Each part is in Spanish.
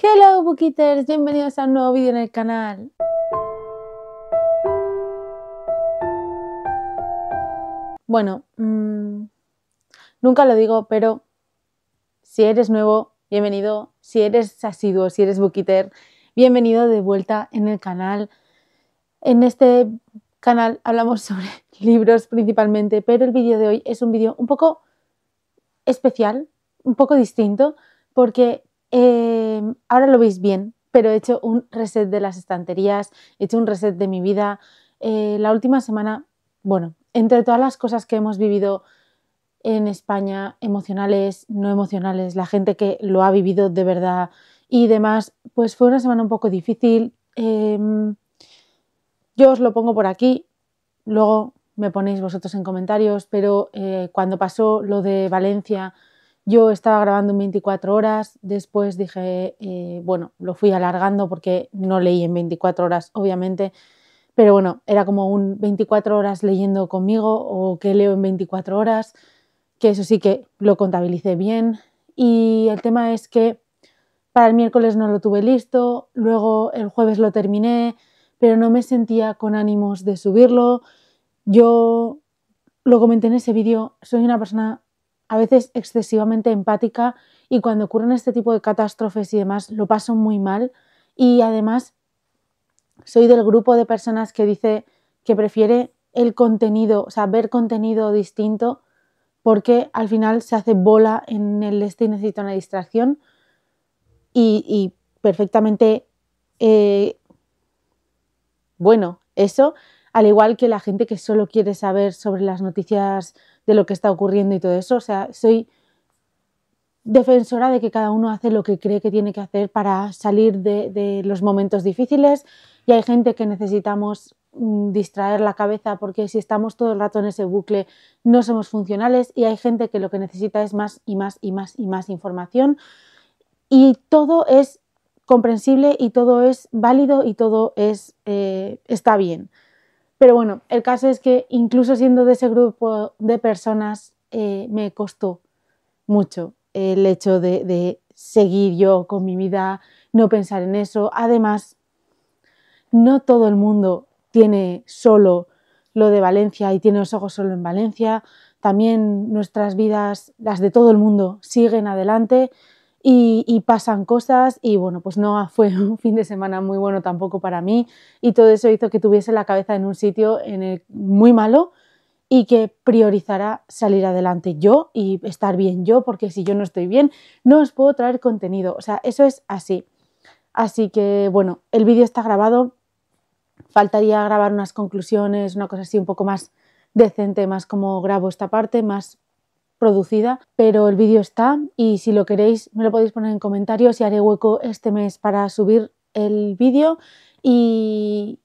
Hello Bookiters, bienvenidos a un nuevo vídeo en el canal. Bueno, mm, nunca lo digo, pero si eres nuevo, bienvenido. Si eres asiduo, si eres Bookiter, bienvenido de vuelta en el canal. En este canal hablamos sobre libros principalmente, pero el vídeo de hoy es un vídeo un poco especial, un poco distinto, porque eh, ahora lo veis bien, pero he hecho un reset de las estanterías, he hecho un reset de mi vida. Eh, la última semana, bueno, entre todas las cosas que hemos vivido en España, emocionales, no emocionales, la gente que lo ha vivido de verdad y demás, pues fue una semana un poco difícil. Em, yo os lo pongo por aquí, luego me ponéis vosotros en comentarios, pero eh, cuando pasó lo de Valencia, yo estaba grabando en 24 horas, después dije, eh, bueno, lo fui alargando porque no leí en 24 horas, obviamente, pero bueno, era como un 24 horas leyendo conmigo o que leo en 24 horas, que eso sí que lo contabilicé bien. Y el tema es que para el miércoles no lo tuve listo, luego el jueves lo terminé, pero no me sentía con ánimos de subirlo. Yo lo comenté en ese vídeo, soy una persona a veces excesivamente empática y cuando ocurren este tipo de catástrofes y demás lo paso muy mal y además soy del grupo de personas que dice que prefiere el contenido, o sea, ver contenido distinto porque al final se hace bola en el este y necesita una distracción y, perfectamente eh, bueno eso, al igual que la gente que solo quiere saber sobre las noticias de lo que está ocurriendo y todo eso. O sea, soy defensora de que cada uno hace lo que cree que tiene que hacer para salir de, los momentos difíciles y hay gente que necesitamos mm, distraer la cabeza porque si estamos todo el rato en ese bucle no somos funcionales y hay gente que lo que necesita es más y más y más y más información y todo es comprensible y todo es válido y todo es, eh, está bien. Pero bueno, el caso es que incluso siendo de ese grupo de personas, eh, me costó mucho el hecho de, de seguir yo con mi vida, no pensar en eso. Además, no todo el mundo tiene solo lo de Valencia y tiene los ojos solo en Valencia. También nuestras vidas, las de todo el mundo, siguen adelante y, pasan cosas y bueno, pues no fue un fin de semana muy bueno tampoco para mí y todo eso hizo que tuviese la cabeza en un sitio en muy malo y que priorizara salir adelante yo y estar bien yo, porque si yo no estoy bien, no os puedo traer contenido. O sea, eso es así. Así que bueno, el vídeo está grabado. Faltaría grabar unas conclusiones, una cosa así un poco más decente, más como grabo esta parte, más producida, pero el vídeo está y si lo queréis me lo podéis poner en comentarios y haré hueco este mes para subir el vídeo y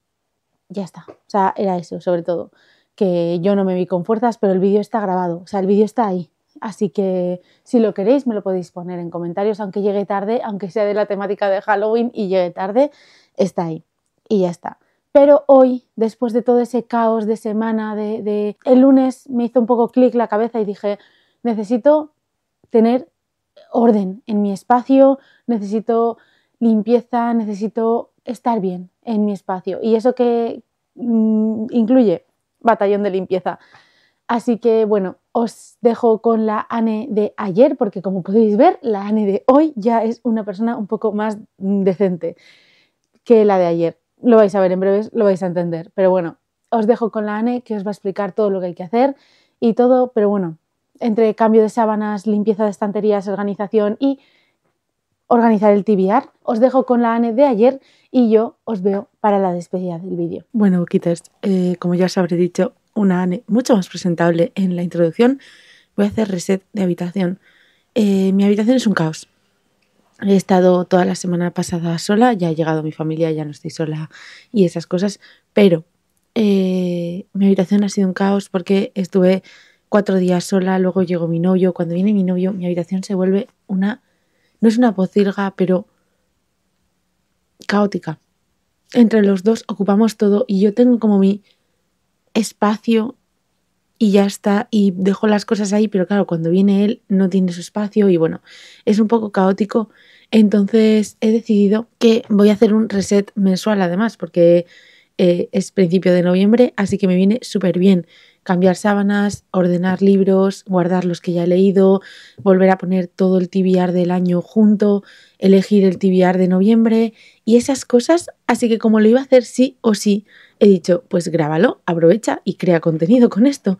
ya está. O sea, era eso sobre todo, que yo no me vi con fuerzas, pero el vídeo está grabado, o sea, el vídeo está ahí. Así que si lo queréis me lo podéis poner en comentarios, aunque llegue tarde, aunque sea de la temática de Halloween y llegue tarde, está ahí. Y ya está. Pero hoy, después de todo ese caos de semana, de, de... el lunes me hizo un poco clic la cabeza y dije, necesito tener orden en mi espacio, necesito limpieza, necesito estar bien en mi espacio. Y eso que mm, incluye batallón de limpieza. Así que bueno, os dejo con la Ane de ayer, porque como podéis ver, la Ane de hoy ya es una persona un poco más mm, decente que la de ayer. Lo vais a ver en breves, lo vais a entender. Pero bueno, os dejo con la Ane que os va a explicar todo lo que hay que hacer y todo, pero bueno, entre cambio de sábanas, limpieza de estanterías, organización y organizar el TBR. Os dejo con la Ane de ayer y yo os veo para la despedida del vídeo. Bueno, boquitas, eh, como ya os habré dicho, una Ane mucho más presentable en la introducción. Voy a hacer reset de habitación. Eh, mi habitación es un caos. He estado toda la semana pasada sola, ya ha llegado mi familia, ya no estoy sola y esas cosas, pero eh, mi habitación ha sido un caos porque estuve cuatro días sola, luego llegó mi novio, cuando viene mi novio mi habitación se vuelve una, no es una pocilga, pero caótica. Entre los dos ocupamos todo y yo tengo como mi espacio y ya está, y dejo las cosas ahí, pero claro, cuando viene él no tiene su espacio y bueno, es un poco caótico. Entonces he decidido que voy a hacer un reset mensual además, porque eh, es principio de noviembre, así que me viene súper bien cambiar sábanas, ordenar libros, guardar los que ya he leído, volver a poner todo el tibiar del año junto, elegir el tibiar de noviembre y esas cosas. Así que como lo iba a hacer sí o sí, he dicho, pues grábalo, aprovecha y crea contenido con esto.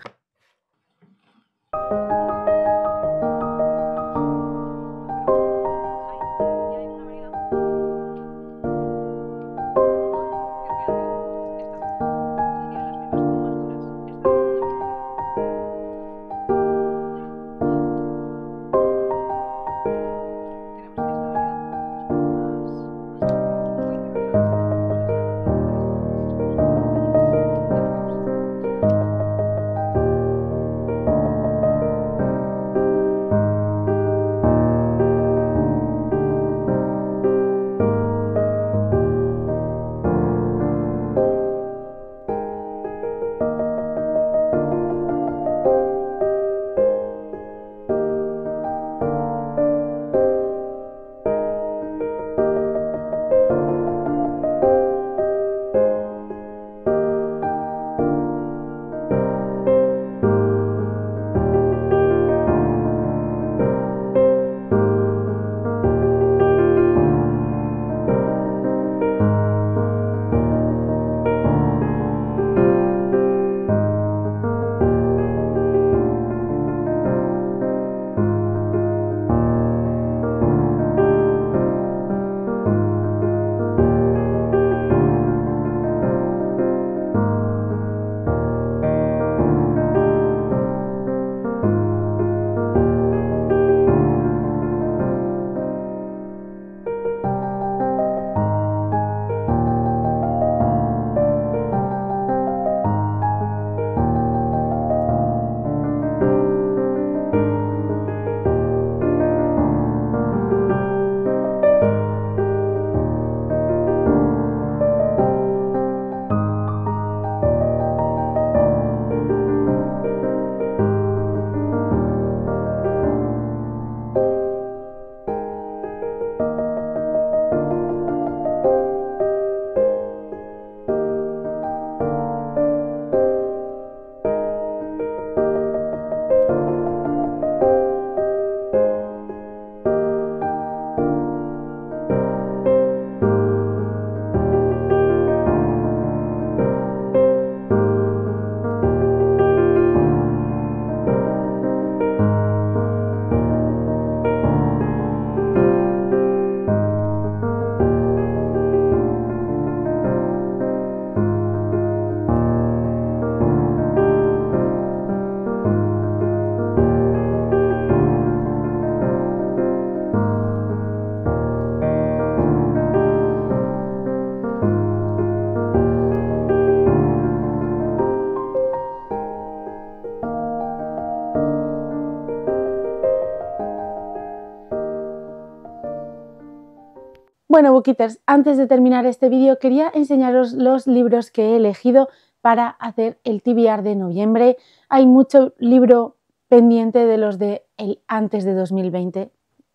Bueno, Bookiters, antes de terminar este vídeo quería enseñaros los libros que he elegido para hacer el TBR de noviembre. Hay mucho libro pendiente de los de el antes de 2020.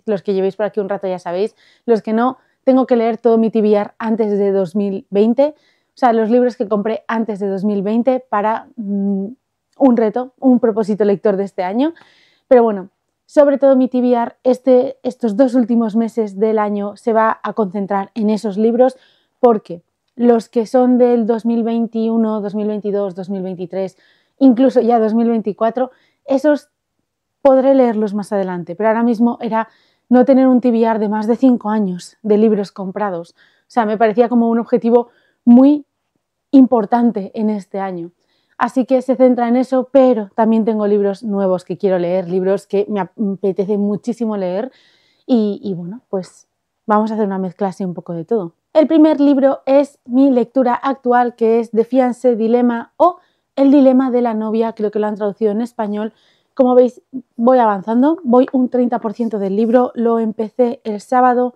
Los que llevéis por aquí un rato ya sabéis, los que no, tengo que leer todo mi TBR antes de 2020, o sea, los libros que compré antes de 2020 para mm, un reto, un propósito lector de este año. Pero bueno, sobre todo mi TBR este, estos dos últimos meses del año se va a concentrar en esos libros porque los que son del 2021, 2022, 2023, incluso ya 2024, esos podré leerlos más adelante, pero ahora mismo era no tener un TBR de más de cinco años de libros comprados. O sea, me parecía como un objetivo muy importante en este año. Así que se centra en eso, pero también tengo libros nuevos que quiero leer, libros que me apetece muchísimo leer. Y, bueno, pues vamos a hacer una mezcla así un poco de todo. El primer libro es mi lectura actual, que es Defianse, Dilema o El Dilema de la Novia, creo que lo han traducido en español. Como veis, voy avanzando, voy un 30% del libro, lo empecé el sábado,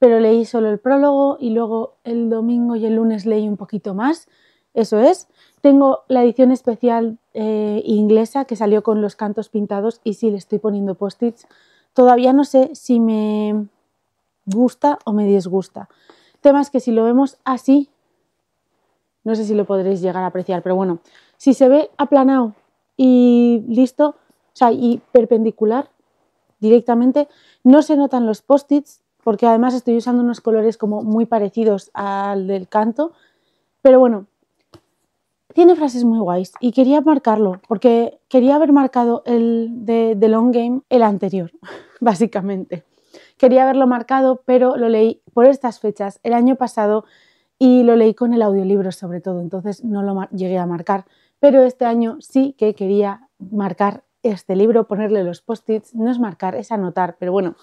pero leí solo el prólogo y luego el domingo y el lunes leí un poquito más. Eso es. Tengo la edición especial eh, inglesa que salió con los cantos pintados y sí le estoy poniendo post-its. Todavía no sé si me gusta o me disgusta. temas tema es que si lo vemos así, no sé si lo podréis llegar a apreciar, pero bueno, si se ve aplanado y listo, o sea, y perpendicular directamente, no se notan los post-its porque además estoy usando unos colores como muy parecidos al del canto, pero bueno, tiene frases muy guays y quería marcarlo porque quería haber marcado el de The Long Game el anterior, básicamente. Quería haberlo marcado, pero lo leí por estas fechas el año pasado y lo leí con el audiolibro sobre todo, entonces no lo llegué a marcar. Pero este año sí que quería marcar este libro, ponerle los post-its, no es marcar, es anotar, pero bueno,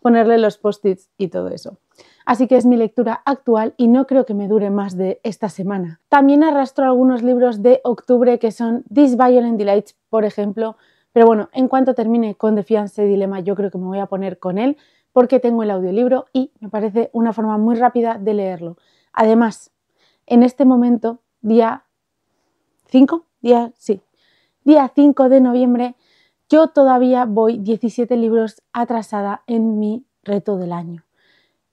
ponerle los post-its y todo eso así que es mi lectura actual y no creo que me dure más de esta semana. También arrastro algunos libros de octubre que son This Violent Delights, por ejemplo, pero bueno, en cuanto termine con The Fiance Dilema, yo creo que me voy a poner con él porque tengo el audiolibro y me parece una forma muy rápida de leerlo. Además, en este momento, día 5, día sí, día 5 de noviembre, yo todavía voy 17 libros atrasada en mi reto del año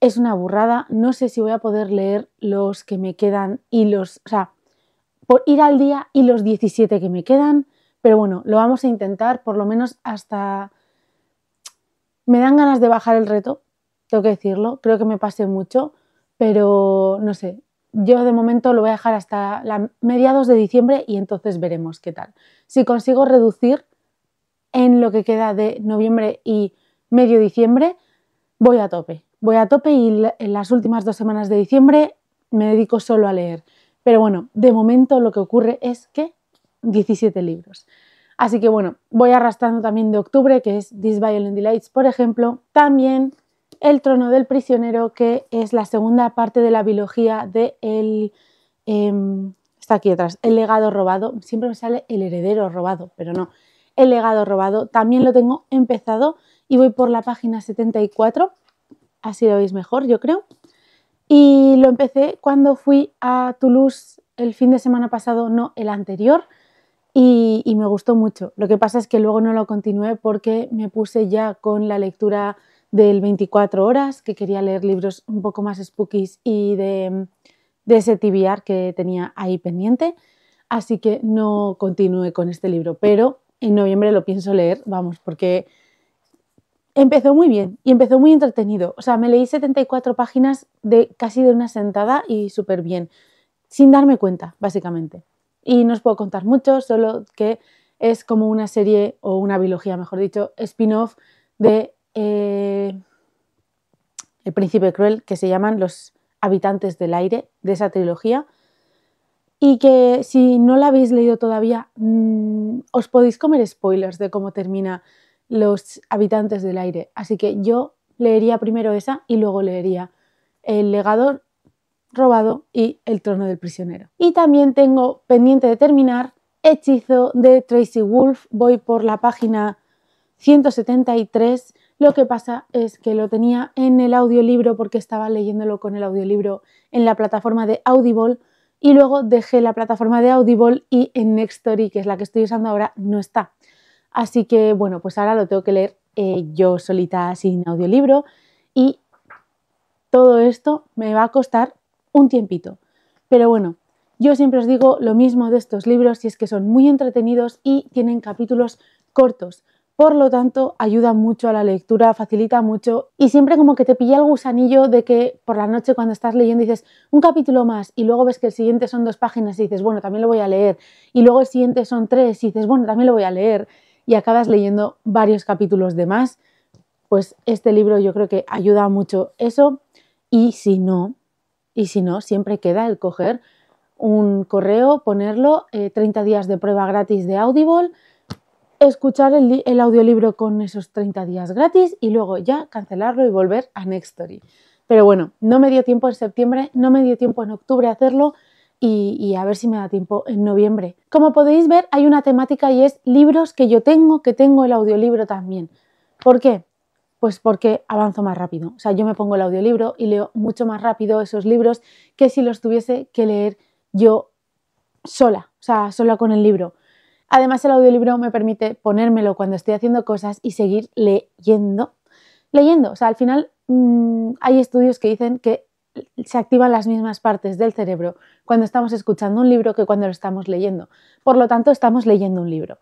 es una burrada, no sé si voy a poder leer los que me quedan y los, o sea, por ir al día y los 17 que me quedan, pero bueno, lo vamos a intentar por lo menos hasta... Me dan ganas de bajar el reto, tengo que decirlo, creo que me pase mucho, pero no sé, yo de momento lo voy a dejar hasta la mediados de diciembre y entonces veremos qué tal. Si consigo reducir en lo que queda de noviembre y medio diciembre, voy a tope voy a tope y en las últimas dos semanas de diciembre me dedico solo a leer. Pero bueno, de momento lo que ocurre es que 17 libros. Así que bueno, voy arrastrando también de octubre, que es This Violent Delights, por ejemplo. También El Trono del Prisionero, que es la segunda parte de la biología de el... Em, está aquí atrás, El legado robado. Siempre me sale El heredero robado, pero no. El legado robado también lo tengo empezado y voy por la página 74 así lo veis mejor, yo creo. Y lo empecé cuando fui a Toulouse el fin de semana pasado, no el anterior, y, me gustó mucho. Lo que pasa es que luego no lo continué porque me puse ya con la lectura del 24 horas, que quería leer libros un poco más spookies y de, de ese TBR que tenía ahí pendiente, así que no continué con este libro, pero en noviembre lo pienso leer, vamos, porque Empezó muy bien y empezó muy entretenido. O sea, me leí 74 páginas de casi de una sentada y súper bien, sin darme cuenta, básicamente. Y no os puedo contar mucho, solo que es como una serie o una biología, mejor dicho, spin-off de eh, El Príncipe Cruel, que se llaman Los Habitantes del Aire, de esa trilogía. Y que si no la habéis leído todavía, mm, os podéis comer spoilers de cómo termina los habitantes del aire. Así que yo leería primero esa y luego leería El legado robado y El trono del prisionero. Y también tengo pendiente de terminar Hechizo de Tracy Wolf. Voy por la página 173. Lo que pasa es que lo tenía en el audiolibro porque estaba leyéndolo con el audiolibro en la plataforma de Audible y luego dejé la plataforma de Audible y en Nextory, que es la que estoy usando ahora, no está. Así que bueno, pues ahora lo tengo que leer eh, yo solita sin audiolibro y todo esto me va a costar un tiempito. Pero bueno, yo siempre os digo lo mismo de estos libros y es que son muy entretenidos y tienen capítulos cortos. Por lo tanto, ayuda mucho a la lectura, facilita mucho y siempre como que te pilla el gusanillo de que por la noche cuando estás leyendo dices un capítulo más y luego ves que el siguiente son dos páginas y dices, bueno, también lo voy a leer. Y luego el siguiente son tres y dices, bueno, también lo voy a leer y acabas leyendo varios capítulos de más, pues este libro yo creo que ayuda mucho eso. Y si no, y si no, siempre queda el coger un correo, ponerlo, 30 eh, días de prueba gratis de Audible, escuchar el, audiolibro con esos 30 días gratis y luego ya cancelarlo y volver a Next Story. Pero bueno, no me dio tiempo en septiembre, no me dio tiempo en octubre hacerlo, y, a ver si me da tiempo en noviembre. Como podéis ver, hay una temática y es libros que yo tengo, que tengo el audiolibro también. ¿Por qué? Pues porque avanzo más rápido. O sea, yo me pongo el audiolibro y leo mucho más rápido esos libros que si los tuviese que leer yo sola, o sea, sola con el libro. Además, el audiolibro me permite ponérmelo cuando estoy haciendo cosas y seguir leyendo. Leyendo, o sea, al final mm, hay estudios que dicen que se activan las mismas partes del cerebro cuando estamos escuchando un libro que cuando lo estamos leyendo. Por lo tanto, estamos leyendo un libro.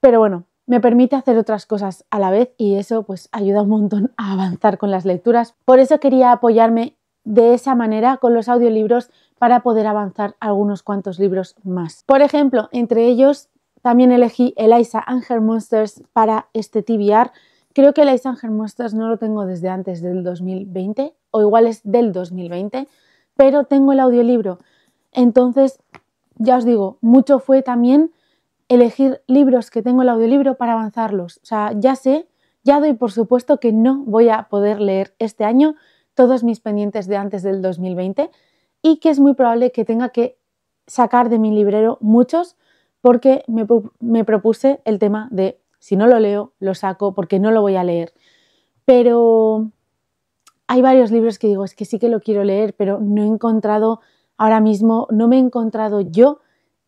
Pero bueno, me permite hacer otras cosas a la vez y eso pues ayuda un montón a avanzar con las lecturas. Por eso quería apoyarme de esa manera con los audiolibros para poder avanzar algunos cuantos libros más. Por ejemplo, entre ellos también elegí Eliza Angel Monsters para este TBR. Creo que Eliza Angel Monsters no lo tengo desde antes del 2020 o igual es del 2020, pero tengo el audiolibro. Entonces, ya os digo, mucho fue también elegir libros que tengo el audiolibro para avanzarlos. O sea, ya sé, ya doy por supuesto que no voy a poder leer este año todos mis pendientes de antes del 2020 y que es muy probable que tenga que sacar de mi librero muchos porque me, me propuse el tema de si no lo leo, lo saco porque no lo voy a leer. Pero hay varios libros que digo, es que sí que lo quiero leer, pero no he encontrado ahora mismo, no me he encontrado yo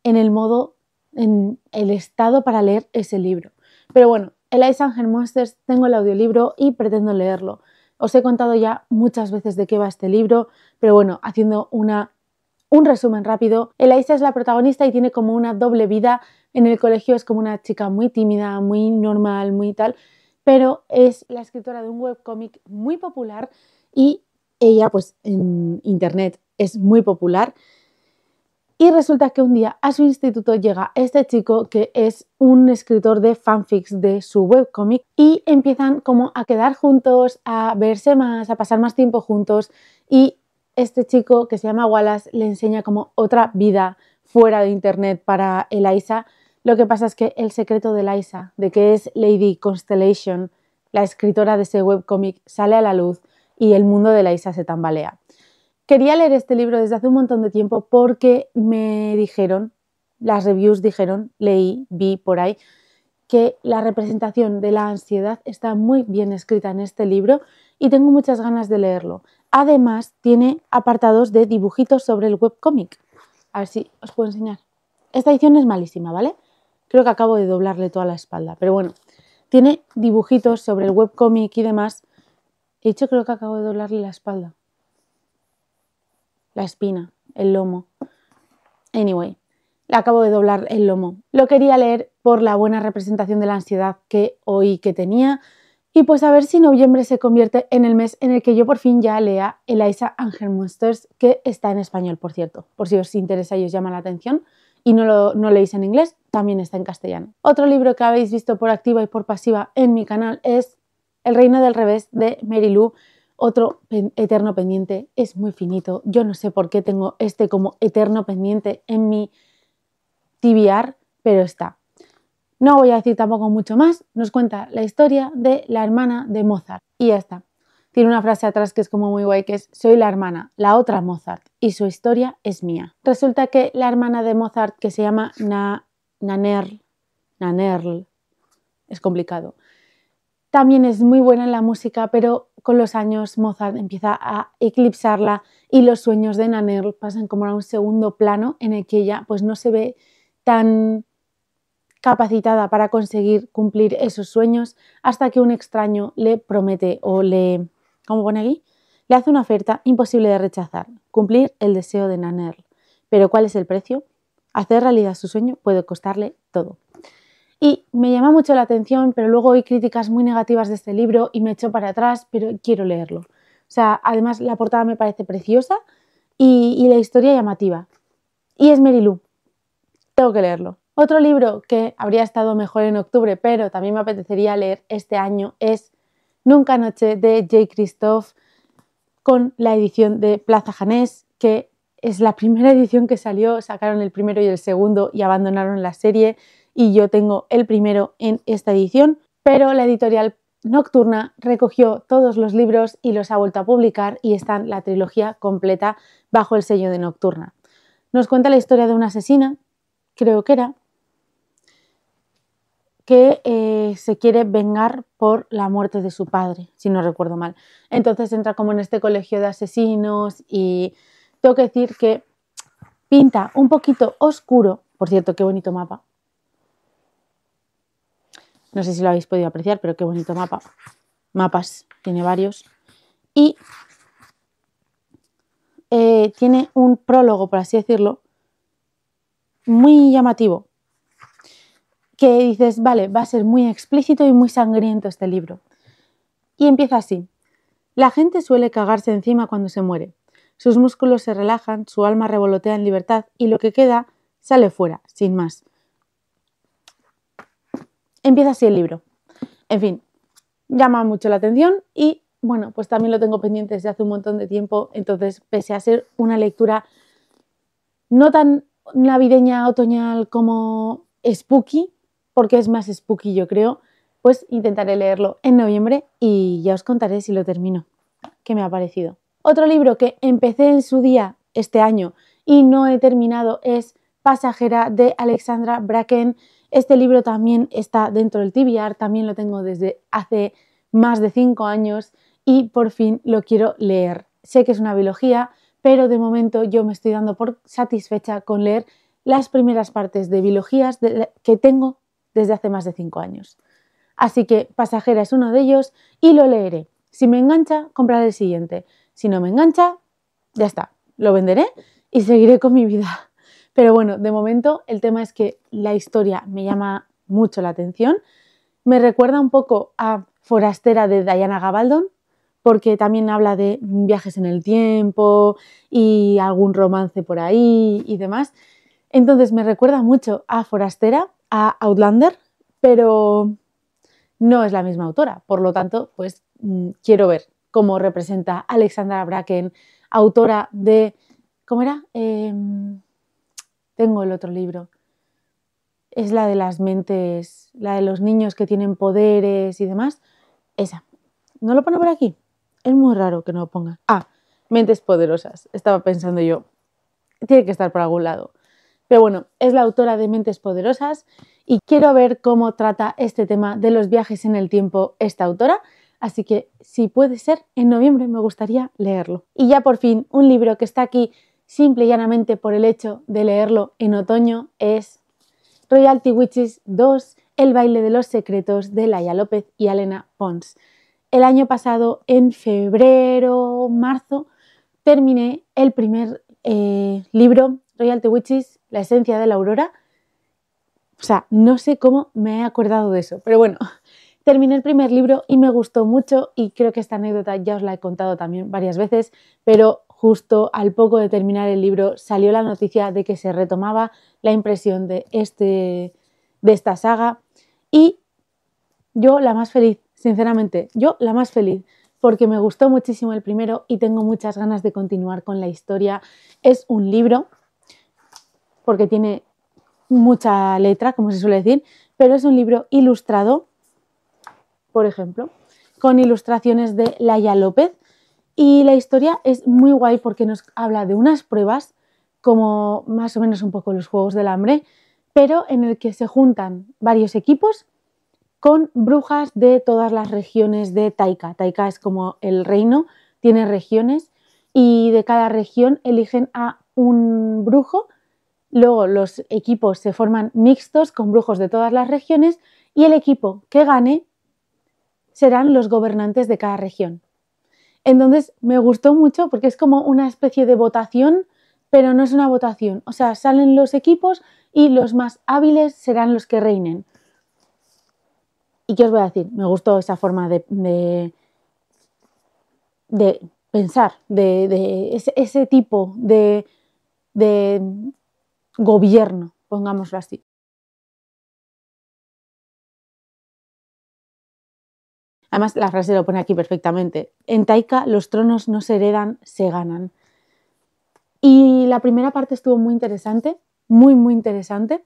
en el modo, en el estado para leer ese libro. Pero bueno, el Ice Angel Monsters tengo el audiolibro y pretendo leerlo. Os he contado ya muchas veces de qué va este libro, pero bueno, haciendo un resumen rápido, Eliza es la protagonista y tiene como una doble vida. En el colegio es como una chica muy tímida, muy normal, muy tal, pero es la escritora de un webcómic muy popular y ella pues en internet es muy popular. Y resulta que un día a su instituto llega este chico que es un escritor de fanfics de su webcómic, y empiezan como a quedar juntos, a verse más, a pasar más tiempo juntos y este chico que se llama Wallace le enseña como otra vida fuera de internet para Eliza lo que pasa es que el secreto de Laisa, de que es Lady Constellation, la escritora de ese webcómic, sale a la luz y el mundo de Laisa se tambalea. Quería leer este libro desde hace un montón de tiempo porque me dijeron, las reviews dijeron, leí, vi por ahí, que la representación de la ansiedad está muy bien escrita en este libro y tengo muchas ganas de leerlo. Además, tiene apartados de dibujitos sobre el webcómic. A ver si os puedo enseñar. Esta edición es malísima, ¿vale? Creo que acabo de doblarle toda la espalda, pero bueno, tiene dibujitos sobre el webcomic y demás. De hecho, creo que acabo de doblarle la espalda. La espina, el lomo. Anyway, le acabo de doblar el lomo. Lo quería leer por la buena representación de la ansiedad que oí que tenía y pues a ver si noviembre se convierte en el mes en el que yo por fin ya lea Eliza Angel Monsters, que está en español, por cierto, por si os interesa y os llama la atención y no lo, no leéis en inglés, también está en castellano. Otro libro que habéis visto por activa y por pasiva en mi canal es El reino del revés de Mary Lou, otro eterno pendiente, es muy finito. Yo no sé por qué tengo este como eterno pendiente en mi tibiar, pero está. No voy a decir tampoco mucho más, nos cuenta la historia de la hermana de Mozart. Y ya está tiene una frase atrás que es como muy guay, que es soy la hermana, la otra Mozart, y su historia es mía. Resulta que la hermana de Mozart, que se llama Nanerl, Nanerl, es complicado, también es muy buena en la música, pero con los años Mozart empieza a eclipsarla y los sueños de Nanerl pasan como a un segundo plano en el que ella pues no se ve tan capacitada para conseguir cumplir esos sueños hasta que un extraño le promete o le como pone aquí, le hace una oferta imposible de rechazar, cumplir el deseo de Nanerl. Pero ¿cuál es el precio? Hacer realidad su sueño puede costarle todo. Y me llama mucho la atención, pero luego oí críticas muy negativas de este libro y me echó para atrás, pero quiero leerlo. O sea, además la portada me parece preciosa y, la historia llamativa. Y es Merilú. Tengo que leerlo. Otro libro que habría estado mejor en octubre, pero también me apetecería leer este año es Nunca Noche de J. Christoph con la edición de Plaza Janés, que es la primera edición que salió, sacaron el primero y el segundo y abandonaron la serie y yo tengo el primero en esta edición, pero la editorial Nocturna recogió todos los libros y los ha vuelto a publicar y están la trilogía completa bajo el sello de Nocturna. Nos cuenta la historia de una asesina, creo que era, que eh, se quiere vengar por la muerte de su padre, si no recuerdo mal. Entonces entra como en este colegio de asesinos y tengo que decir que pinta un poquito oscuro, por cierto, qué bonito mapa. No sé si lo habéis podido apreciar, pero qué bonito mapa. Mapas, tiene varios. Y eh, tiene un prólogo, por así decirlo, muy llamativo que dices, vale, va a ser muy explícito y muy sangriento este libro. Y empieza así. La gente suele cagarse encima cuando se muere. Sus músculos se relajan, su alma revolotea en libertad y lo que queda sale fuera, sin más. Empieza así el libro. En fin, llama mucho la atención y bueno, pues también lo tengo pendiente desde hace un montón de tiempo, entonces pese a ser una lectura no tan navideña, otoñal como spooky, porque es más spooky, yo creo, pues intentaré leerlo en noviembre y ya os contaré si lo termino, qué me ha parecido. Otro libro que empecé en su día este año y no he terminado es Pasajera de Alexandra Bracken. Este libro también está dentro del TBR, también lo tengo desde hace más de 5 años y por fin lo quiero leer. Sé que es una biología, pero de momento yo me estoy dando por satisfecha con leer las primeras partes de biologías que tengo desde hace más de cinco años. Así que Pasajera es uno de ellos y lo leeré. Si me engancha, compraré el siguiente. Si no me engancha, ya está, lo venderé y seguiré con mi vida. Pero bueno, de momento el tema es que la historia me llama mucho la atención. Me recuerda un poco a Forastera de Diana Gabaldon, porque también habla de viajes en el tiempo y algún romance por ahí y demás. Entonces me recuerda mucho a Forastera, a Outlander, pero no es la misma autora. Por lo tanto, pues mm, quiero ver cómo representa Alexandra Bracken, autora de... ¿Cómo era? Em, tengo el otro libro. Es la de las mentes, la de los niños que tienen poderes y demás. Esa. ¿No lo pone por aquí? Es muy raro que no lo ponga. Ah, mentes poderosas. Estaba pensando yo. Tiene que estar por algún lado. Pero bueno, es la autora de Mentes Poderosas y quiero ver cómo trata este tema de los viajes en el tiempo esta autora. Así que, si puede ser, en noviembre me gustaría leerlo. Y ya por fin, un libro que está aquí simple y llanamente por el hecho de leerlo en otoño es Royalty Witches 2, El baile de los secretos de Laia López y Elena Pons. El año pasado, en febrero, marzo, terminé el primer eh, libro Royal Witches, La esencia de la aurora. O sea, no sé cómo me he acordado de eso, pero bueno, terminé el primer libro y me gustó mucho y creo que esta anécdota ya os la he contado también varias veces, pero justo al poco de terminar el libro salió la noticia de que se retomaba la impresión de, este, de esta saga y yo la más feliz, sinceramente, yo la más feliz porque me gustó muchísimo el primero y tengo muchas ganas de continuar con la historia. Es un libro porque tiene mucha letra, como se suele decir, pero es un libro ilustrado, por ejemplo, con ilustraciones de Laia López. Y la historia es muy guay porque nos habla de unas pruebas, como más o menos un poco los Juegos del Hambre, pero en el que se juntan varios equipos con brujas de todas las regiones de Taika. Taika es como el reino, tiene regiones y de cada región eligen a un brujo Luego los equipos se forman mixtos con brujos de todas las regiones y el equipo que gane serán los gobernantes de cada región. Entonces me gustó mucho porque es como una especie de votación, pero no es una votación. O sea, salen los equipos y los más hábiles serán los que reinen. ¿Y qué os voy a decir? Me gustó esa forma de, de, pensar, de, ese, tipo de gobierno, pongámoslo así. Además, la frase lo pone aquí perfectamente. En Taika los tronos no se heredan, se ganan. Y la primera parte estuvo muy interesante, muy, muy interesante.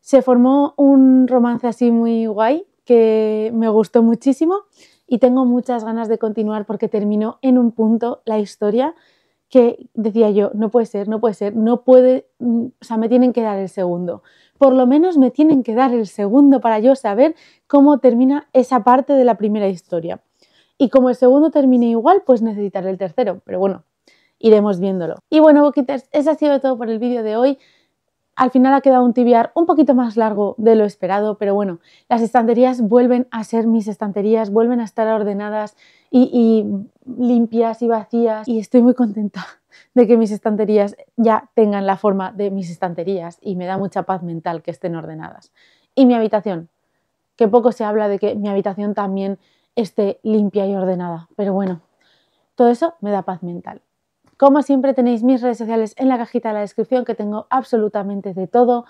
Se formó un romance así muy guay que me gustó muchísimo y tengo muchas ganas de continuar porque terminó en un punto la historia que decía yo, no puede ser, no puede ser, no puede, mm, o sea, me tienen que dar el segundo. Por lo menos me tienen que dar el segundo para yo saber cómo termina esa parte de la primera historia. Y como el segundo termine igual, pues necesitaré el tercero, pero bueno, iremos viéndolo. Y bueno, boquitas, eso ha sido todo por el vídeo de hoy. Al final ha quedado un tibiar un poquito más largo de lo esperado, pero bueno, las estanterías vuelven a ser mis estanterías, vuelven a estar ordenadas, y, limpias y vacías y estoy muy contenta de que mis estanterías ya tengan la forma de mis estanterías y me da mucha paz mental que estén ordenadas. Y mi habitación, que poco se habla de que mi habitación también esté limpia y ordenada, pero bueno, todo eso me da paz mental. Como siempre tenéis mis redes sociales en la cajita de la descripción que tengo absolutamente de todo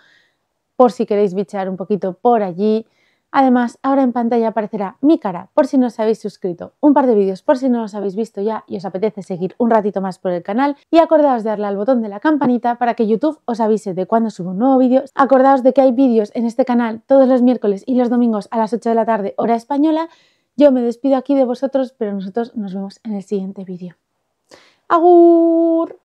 por si queréis bichear un poquito por allí. Además, ahora en pantalla aparecerá mi cara por si no os habéis suscrito, un par de vídeos por si no los habéis visto ya y os apetece seguir un ratito más por el canal y acordaos de darle al botón de la campanita para que YouTube os avise de cuando subo un nuevo vídeo. Acordaos de que hay vídeos en este canal todos los miércoles y los domingos a las 8 de la tarde hora española. Yo me despido aquí de vosotros, pero nosotros nos vemos en el siguiente vídeo. ¡Agur!